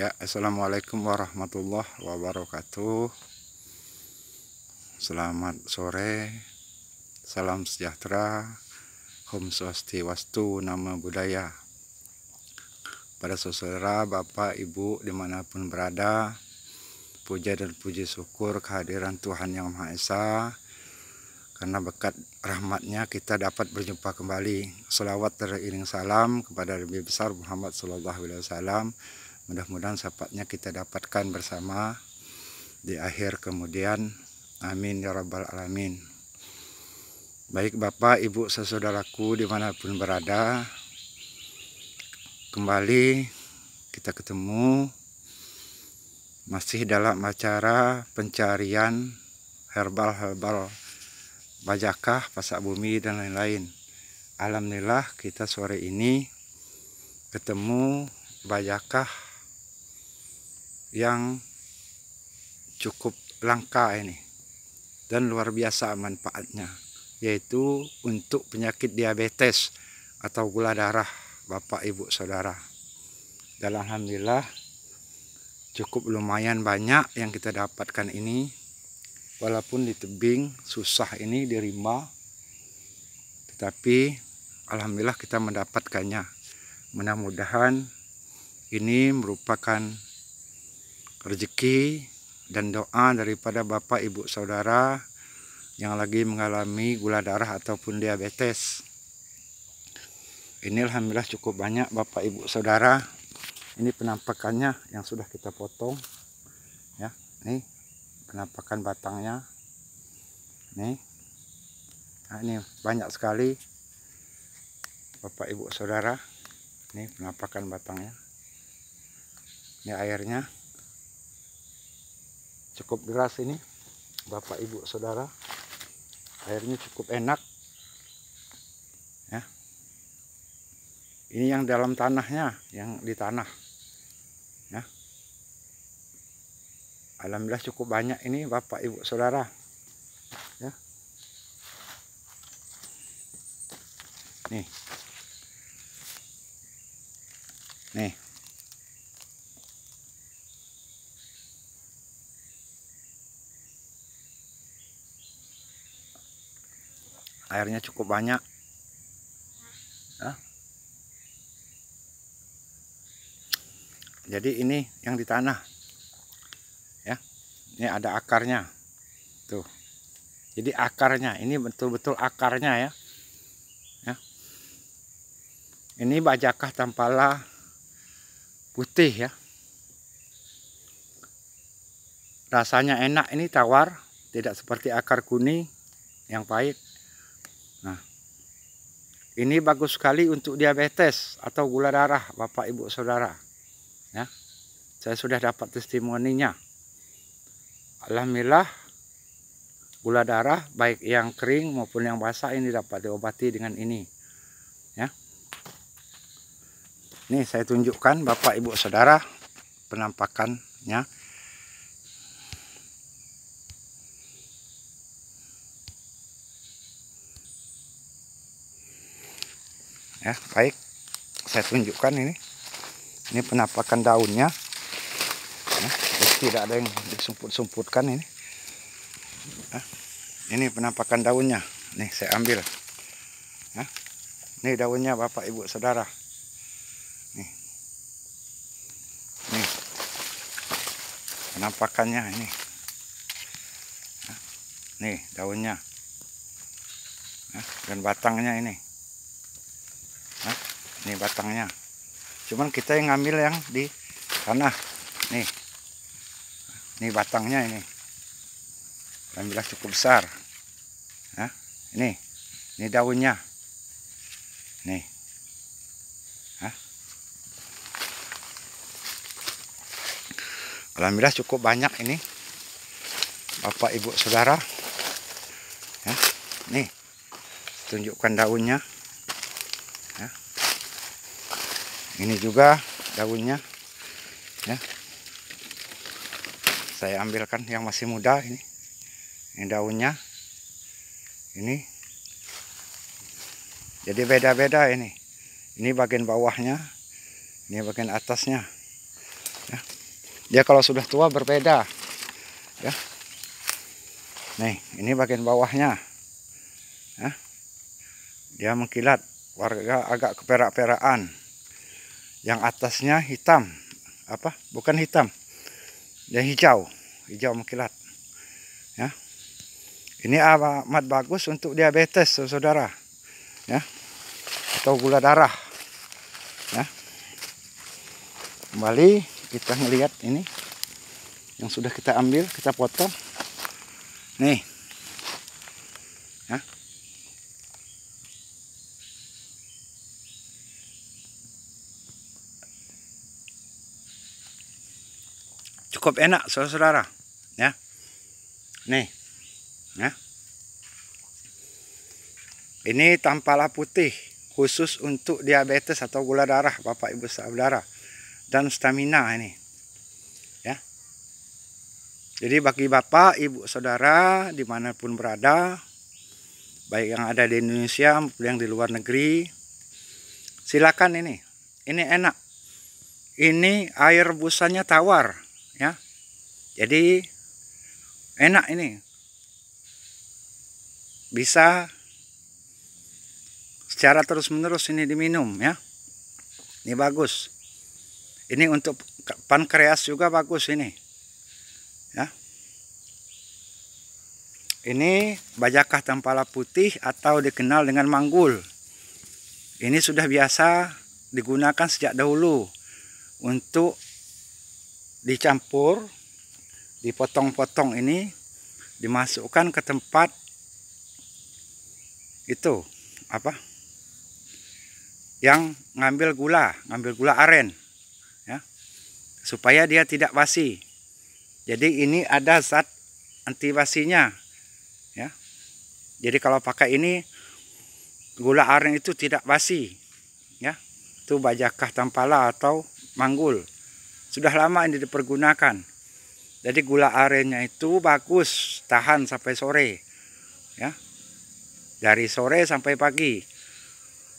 Ya, Assalamualaikum warahmatullahi wabarakatuh. Selamat sore, salam sejahtera, Om Swastiwastu, nama budaya. Pada saudara, bapak, ibu, dimanapun berada, puja dan puji syukur kehadiran Tuhan Yang Maha Esa, karena bekat rahmatnya kita dapat berjumpa kembali. Salawat teriring salam kepada lebih besar Muhammad Sallallahu Alaihi Wasallam Mudah-mudahan sapatnya kita dapatkan bersama di akhir kemudian. Amin ya rabbal alamin. Baik Bapak, Ibu, sesaudaraku dimanapun berada, kembali kita ketemu masih dalam acara pencarian herbal-herbal bajakah, pasak bumi dan lain-lain. Alhamdulillah kita sore ini ketemu bajakah yang cukup langka ini dan luar biasa manfaatnya yaitu untuk penyakit diabetes atau gula darah bapak ibu saudara dan alhamdulillah cukup lumayan banyak yang kita dapatkan ini walaupun di tebing susah ini di tetapi alhamdulillah kita mendapatkannya mudah-mudahan ini merupakan rezeki dan doa daripada bapak ibu saudara yang lagi mengalami gula darah ataupun diabetes ini alhamdulillah cukup banyak bapak ibu saudara ini penampakannya yang sudah kita potong ya ini penampakan batangnya nih nah, ini banyak sekali bapak ibu saudara ini penampakan batangnya ini airnya cukup deras ini Bapak Ibu Saudara airnya cukup enak ya ini yang dalam tanahnya yang di tanah ya Alhamdulillah cukup banyak ini Bapak Ibu Saudara ya nih nih airnya cukup banyak nah. jadi ini yang di tanah ya ini ada akarnya tuh jadi akarnya ini betul-betul akarnya ya ya ini bajakah tampala putih ya rasanya enak ini tawar tidak seperti akar kuning yang pahit ini bagus sekali untuk diabetes atau gula darah, Bapak Ibu Saudara. Ya. Saya sudah dapat testimoninya. Alhamdulillah gula darah baik yang kering maupun yang basah ini dapat diobati dengan ini. Ya. Nih saya tunjukkan Bapak Ibu Saudara penampakannya. ya baik saya tunjukkan ini ini penampakan daunnya ya, tidak ada yang disumput-sumputkan ini ya, ini penampakan daunnya nih saya ambil ya, ini daunnya bapak ibu saudara nih nih penampakannya ini ya, nih daunnya ya, dan batangnya ini nih batangnya cuman kita yang ngambil yang di tanah nih nih batangnya ini alhamdulillah cukup besar nah ini ini daunnya nih alhamdulillah cukup banyak ini bapak ibu saudara ya nih tunjukkan daunnya ini juga daunnya ya saya ambilkan yang masih muda ini ini daunnya ini jadi beda-beda ini ini bagian bawahnya ini bagian atasnya ya. dia kalau sudah tua berbeda ya nih ini bagian bawahnya ya. dia mengkilat warga agak keperak-peraan yang atasnya hitam apa bukan hitam yang hijau hijau mengkilat ya ini amat bagus untuk diabetes saudara ya atau gula darah ya kembali kita melihat ini yang sudah kita ambil kita potong nih ya cukup enak saudara-saudara ya nih ya ini tampala putih khusus untuk diabetes atau gula darah bapak ibu saudara dan stamina ini ya jadi bagi bapak ibu saudara dimanapun berada baik yang ada di Indonesia maupun yang di luar negeri silakan ini ini enak ini air busanya tawar ya jadi enak ini bisa secara terus menerus ini diminum ya ini bagus ini untuk pankreas juga bagus ini ya ini bajakah tampala putih atau dikenal dengan manggul ini sudah biasa digunakan sejak dahulu untuk dicampur dipotong-potong ini dimasukkan ke tempat itu apa yang ngambil gula ngambil gula aren ya supaya dia tidak basi jadi ini ada zat anti basinya ya jadi kalau pakai ini gula aren itu tidak basi ya itu bajakah tampala atau manggul sudah lama ini dipergunakan jadi gula arennya itu bagus tahan sampai sore ya dari sore sampai pagi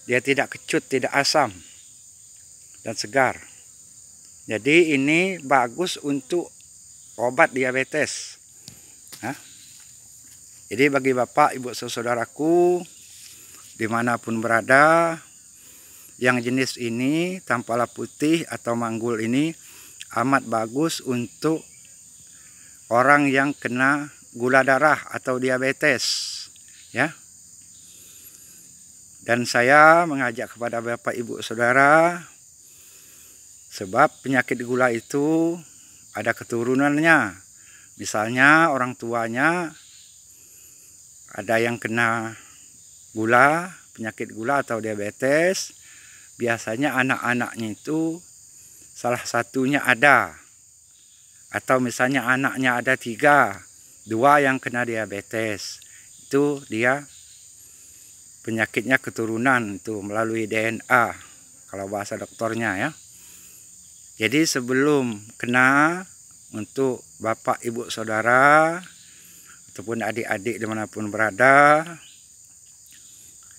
dia tidak kecut tidak asam dan segar jadi ini bagus untuk obat diabetes Hah? Ya. jadi bagi bapak ibu saudaraku dimanapun berada yang jenis ini tampala putih atau manggul ini amat bagus untuk orang yang kena gula darah atau diabetes ya dan saya mengajak kepada Bapak Ibu Saudara sebab penyakit gula itu ada keturunannya misalnya orang tuanya ada yang kena gula penyakit gula atau diabetes biasanya anak-anaknya itu salah satunya ada. Atau misalnya anaknya ada tiga, dua yang kena diabetes. Itu dia penyakitnya keturunan itu melalui DNA. Kalau bahasa dokternya ya. Jadi sebelum kena untuk bapak, ibu, saudara, ataupun adik-adik dimanapun berada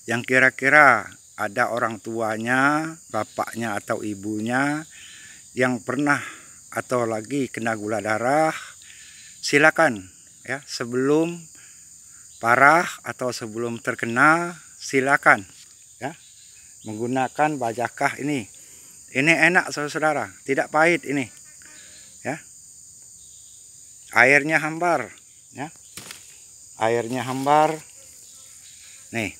yang kira-kira ada orang tuanya, bapaknya atau ibunya yang pernah atau lagi kena gula darah silakan ya sebelum parah atau sebelum terkena silakan ya menggunakan bajakah ini ini enak saudara-saudara tidak pahit ini ya airnya hambar ya airnya hambar nih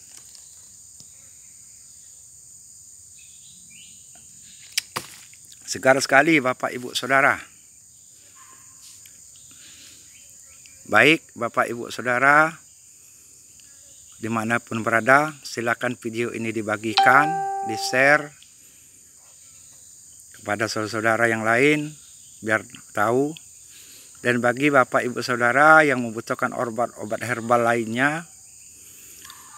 Segar sekali Bapak Ibu Saudara. Baik Bapak Ibu Saudara, dimanapun berada, silakan video ini dibagikan, di-share kepada saudara-saudara yang lain biar tahu. Dan bagi Bapak Ibu Saudara yang membutuhkan obat-obat herbal lainnya,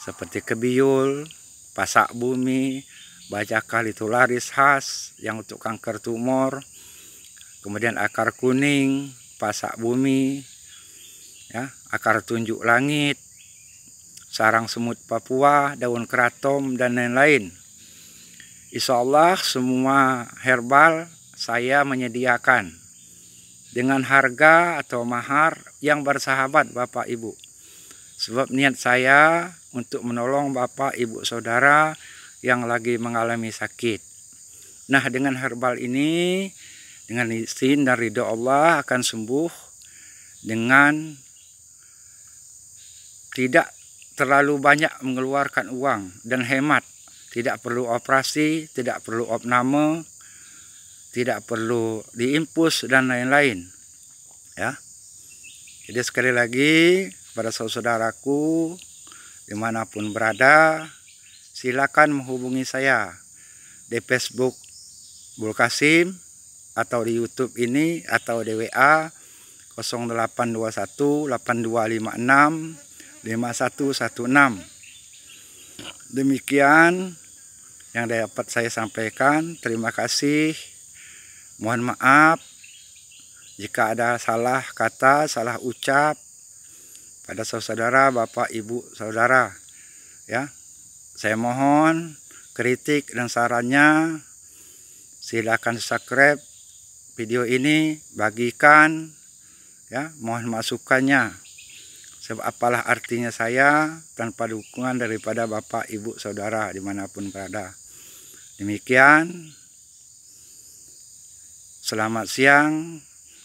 seperti kebiul, pasak bumi, itu kalitularis khas yang untuk kanker tumor, kemudian akar kuning, pasak bumi, ya, akar tunjuk langit, sarang semut Papua, daun keratom, dan lain-lain. Insya Allah semua herbal saya menyediakan dengan harga atau mahar yang bersahabat Bapak Ibu. Sebab niat saya untuk menolong Bapak Ibu Saudara yang lagi mengalami sakit. Nah, dengan herbal ini dengan izin dan ridho Allah akan sembuh dengan tidak terlalu banyak mengeluarkan uang dan hemat. Tidak perlu operasi, tidak perlu opname, tidak perlu diimpus dan lain-lain. Ya. Jadi sekali lagi pada saudaraku dimanapun berada, silakan menghubungi saya di Facebook Bulkasim atau di YouTube ini atau di WA 0821 8256 5116. Demikian yang dapat saya sampaikan. Terima kasih. Mohon maaf jika ada salah kata, salah ucap pada saudara, bapak, ibu, saudara. Ya saya mohon kritik dan sarannya silahkan subscribe video ini bagikan ya mohon masukannya sebab apalah artinya saya tanpa dukungan daripada bapak ibu saudara dimanapun berada demikian selamat siang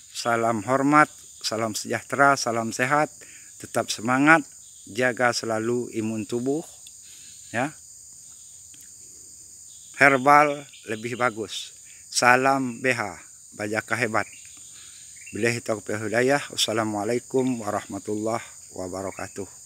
salam hormat salam sejahtera salam sehat tetap semangat jaga selalu imun tubuh ya herbal lebih bagus salam BH bajaka hebat Bila hitau hidayah wassalamualaikum warahmatullahi wabarakatuh